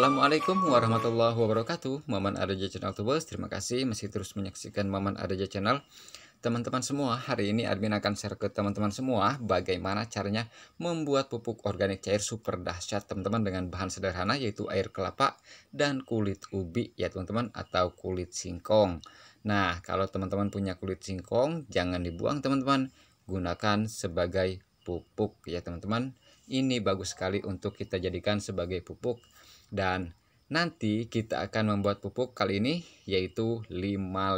Assalamualaikum warahmatullahi wabarakatuh Maman Adaja Channel Tubes Terima kasih masih terus menyaksikan Maman Adaja Channel Teman-teman semua, hari ini admin akan share ke teman-teman semua Bagaimana caranya membuat pupuk organik cair super dahsyat teman-teman Dengan bahan sederhana yaitu air kelapa dan kulit ubi ya teman-teman Atau kulit singkong Nah, kalau teman-teman punya kulit singkong Jangan dibuang teman-teman Gunakan sebagai pupuk ya teman-teman ini bagus sekali untuk kita jadikan sebagai pupuk dan nanti kita akan membuat pupuk kali ini yaitu 5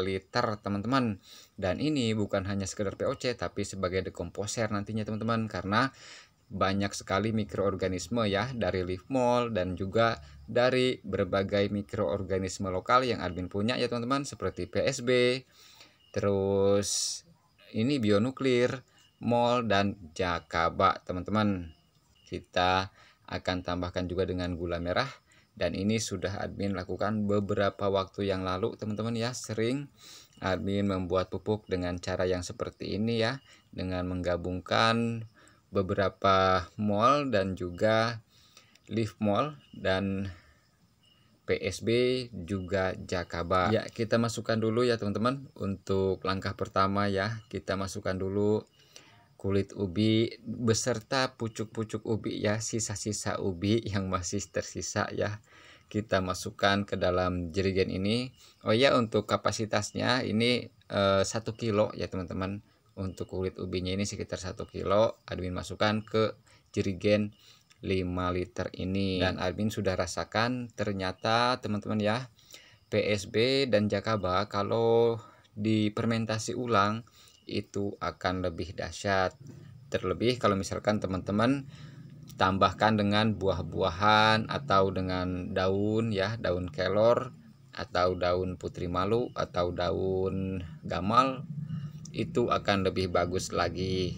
liter teman-teman dan ini bukan hanya sekedar POC tapi sebagai dekomposer nantinya teman-teman karena banyak sekali mikroorganisme ya dari leaf mold dan juga dari berbagai mikroorganisme lokal yang admin punya ya teman-teman seperti PSB terus ini bionuklir mol dan jakaba teman-teman kita akan tambahkan juga dengan gula merah dan ini sudah admin lakukan beberapa waktu yang lalu teman-teman ya sering admin membuat pupuk dengan cara yang seperti ini ya dengan menggabungkan beberapa mall dan juga lift mall dan PSB juga Jakaba ya kita masukkan dulu ya teman-teman untuk langkah pertama ya kita masukkan dulu kulit ubi beserta pucuk-pucuk ubi ya sisa-sisa ubi yang masih tersisa ya kita masukkan ke dalam jerigen ini oh ya untuk kapasitasnya ini eh, satu kilo ya teman-teman untuk kulit ubinya ini sekitar satu kilo admin masukkan ke jerigen 5 liter ini ya. dan admin sudah rasakan ternyata teman-teman ya PSB dan Jakaba kalau difermentasi ulang itu akan lebih dahsyat. Terlebih kalau misalkan teman-teman tambahkan dengan buah-buahan atau dengan daun ya, daun kelor atau daun putri malu atau daun gamal itu akan lebih bagus lagi.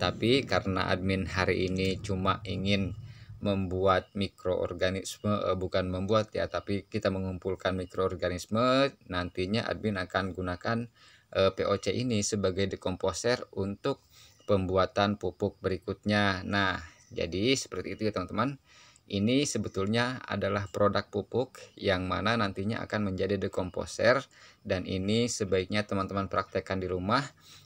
Tapi karena admin hari ini cuma ingin membuat mikroorganisme eh, bukan membuat ya tapi kita mengumpulkan mikroorganisme nantinya admin akan gunakan Eh, POC ini sebagai dekomposer untuk pembuatan pupuk berikutnya. Nah, jadi seperti itu ya teman-teman. Ini sebetulnya adalah produk pupuk yang mana nantinya akan menjadi dekomposer dan ini sebaiknya teman-teman praktekkan di rumah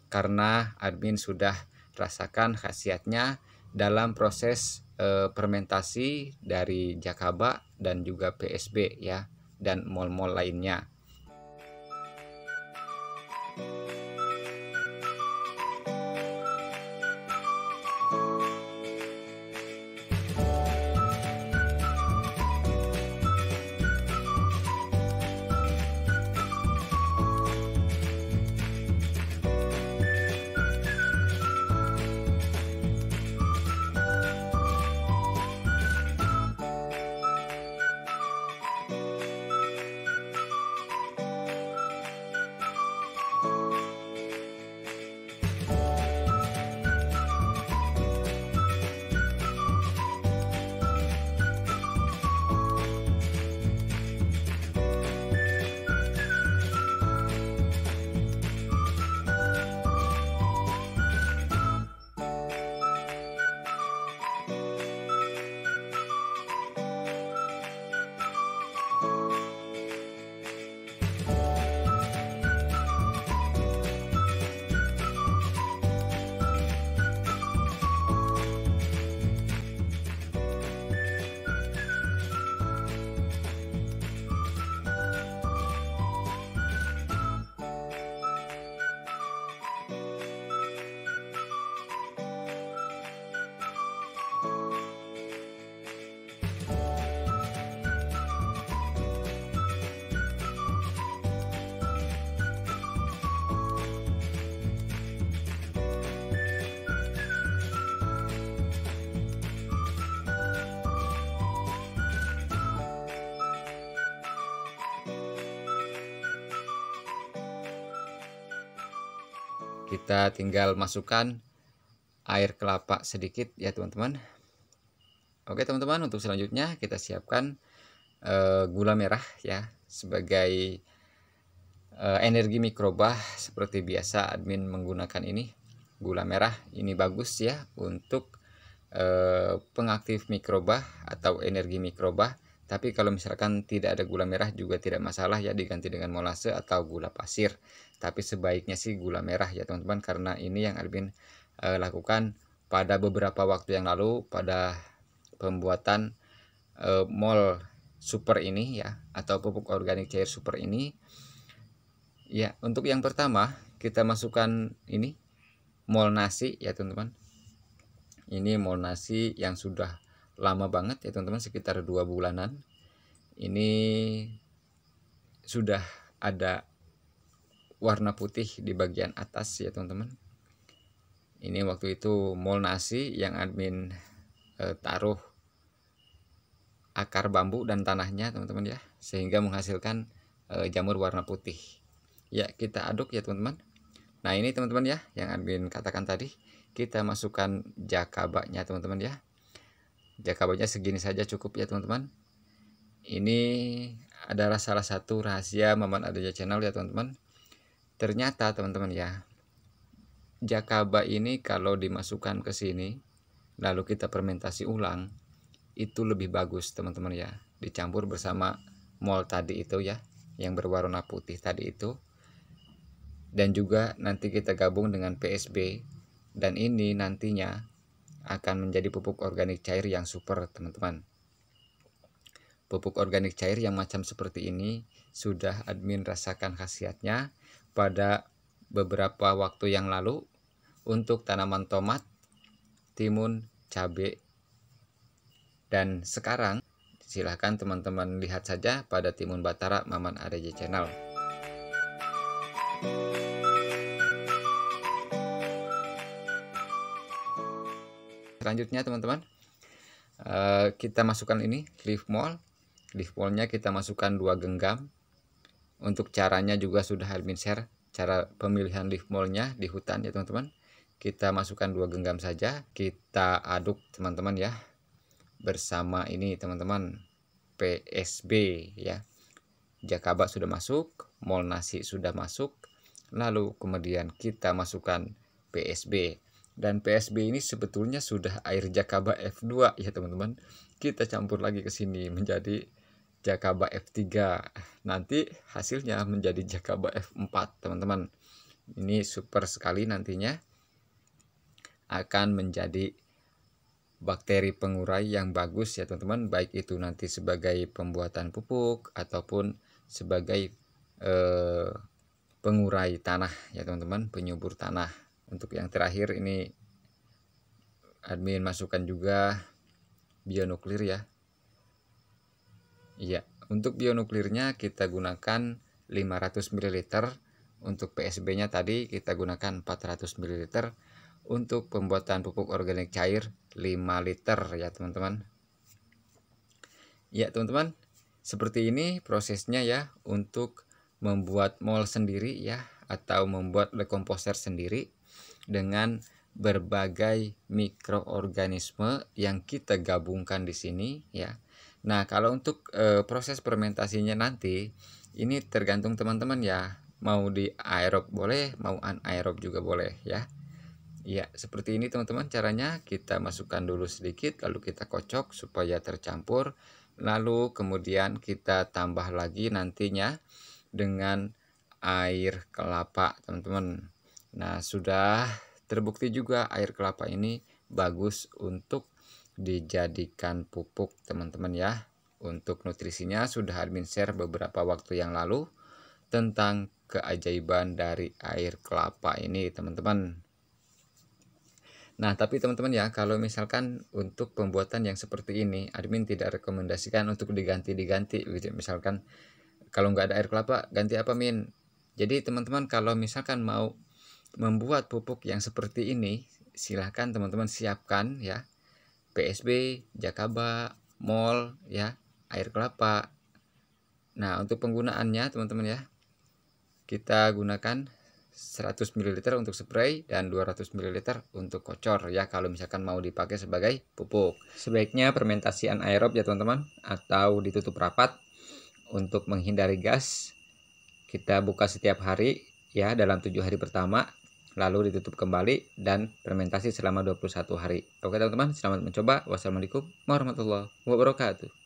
karena admin sudah rasakan khasiatnya dalam proses e, fermentasi dari jakaba dan juga PSB ya dan mol-mol lainnya. kita tinggal masukkan air kelapa sedikit ya teman-teman oke teman-teman untuk selanjutnya kita siapkan uh, gula merah ya sebagai uh, energi mikroba seperti biasa admin menggunakan ini gula merah ini bagus ya untuk uh, pengaktif mikroba atau energi mikroba tapi kalau misalkan tidak ada gula merah juga tidak masalah ya diganti dengan molase atau gula pasir. Tapi sebaiknya sih gula merah ya teman-teman karena ini yang Alvin e, lakukan pada beberapa waktu yang lalu pada pembuatan e, mol super ini ya atau pupuk organik cair super ini. Ya, untuk yang pertama kita masukkan ini mol nasi ya teman-teman. Ini mol nasi yang sudah lama banget ya teman-teman sekitar dua bulanan ini sudah ada warna putih di bagian atas ya teman-teman ini waktu itu mol nasi yang admin e, taruh akar bambu dan tanahnya teman-teman ya sehingga menghasilkan e, jamur warna putih ya kita aduk ya teman-teman nah ini teman-teman ya yang admin katakan tadi kita masukkan jakabaknya teman-teman ya jakabannya segini saja cukup ya teman-teman ini adalah salah satu rahasia Maman Adoja channel ya teman-teman ternyata teman-teman ya jakaba ini kalau dimasukkan ke sini lalu kita fermentasi ulang itu lebih bagus teman-teman ya dicampur bersama mol tadi itu ya yang berwarna putih tadi itu dan juga nanti kita gabung dengan PSB dan ini nantinya akan menjadi pupuk organik cair yang super teman-teman pupuk organik cair yang macam seperti ini sudah admin rasakan khasiatnya pada beberapa waktu yang lalu untuk tanaman tomat, timun, cabai dan sekarang silahkan teman-teman lihat saja pada timun batara Maman Areje Channel. Thank selanjutnya teman-teman uh, kita masukkan ini leaf mall leaf mallnya kita masukkan dua genggam untuk caranya juga sudah admin share cara pemilihan leaf mallnya di hutan ya teman-teman kita masukkan dua genggam saja kita aduk teman-teman ya bersama ini teman-teman PSB ya Jakaba sudah masuk mol nasi sudah masuk lalu kemudian kita masukkan PSB dan PSB ini sebetulnya sudah air Jakaba F2 ya teman-teman. Kita campur lagi ke sini menjadi Jakaba F3. Nanti hasilnya menjadi Jakaba F4 teman-teman. Ini super sekali nantinya akan menjadi bakteri pengurai yang bagus ya teman-teman baik itu nanti sebagai pembuatan pupuk ataupun sebagai eh, pengurai tanah ya teman-teman penyubur tanah untuk yang terakhir ini admin masukkan juga bionuklir ya iya untuk bionuklirnya kita gunakan 500 ml untuk PSB nya tadi kita gunakan 400 ml untuk pembuatan pupuk organik cair 5 liter ya teman-teman ya teman-teman seperti ini prosesnya ya untuk membuat mol sendiri ya atau membuat dekomposer sendiri dengan berbagai mikroorganisme yang kita gabungkan di sini ya. Nah, kalau untuk e, proses fermentasinya nanti ini tergantung teman-teman ya. Mau di aerob boleh, mau anaerob juga boleh ya. Ya, seperti ini teman-teman caranya. Kita masukkan dulu sedikit lalu kita kocok supaya tercampur. Lalu kemudian kita tambah lagi nantinya dengan air kelapa, teman-teman Nah, sudah terbukti juga air kelapa ini bagus untuk dijadikan pupuk, teman-teman ya. Untuk nutrisinya sudah admin share beberapa waktu yang lalu tentang keajaiban dari air kelapa ini, teman-teman. Nah, tapi teman-teman ya, kalau misalkan untuk pembuatan yang seperti ini, admin tidak rekomendasikan untuk diganti-diganti. Misalkan kalau nggak ada air kelapa, ganti apa, Min? Jadi teman-teman kalau misalkan mau membuat pupuk yang seperti ini, silahkan teman-teman siapkan ya. PSB, Jakaba, Mol, ya, air kelapa. Nah, untuk penggunaannya teman-teman ya, kita gunakan 100 ml untuk spray dan 200 ml untuk kocor ya kalau misalkan mau dipakai sebagai pupuk. Sebaiknya fermentasi anaerob ya teman-teman atau ditutup rapat untuk menghindari gas. Kita buka setiap hari ya dalam tujuh hari pertama lalu ditutup kembali dan fermentasi selama 21 hari. Oke teman-teman, selamat mencoba. Wassalamualaikum warahmatullahi wabarakatuh.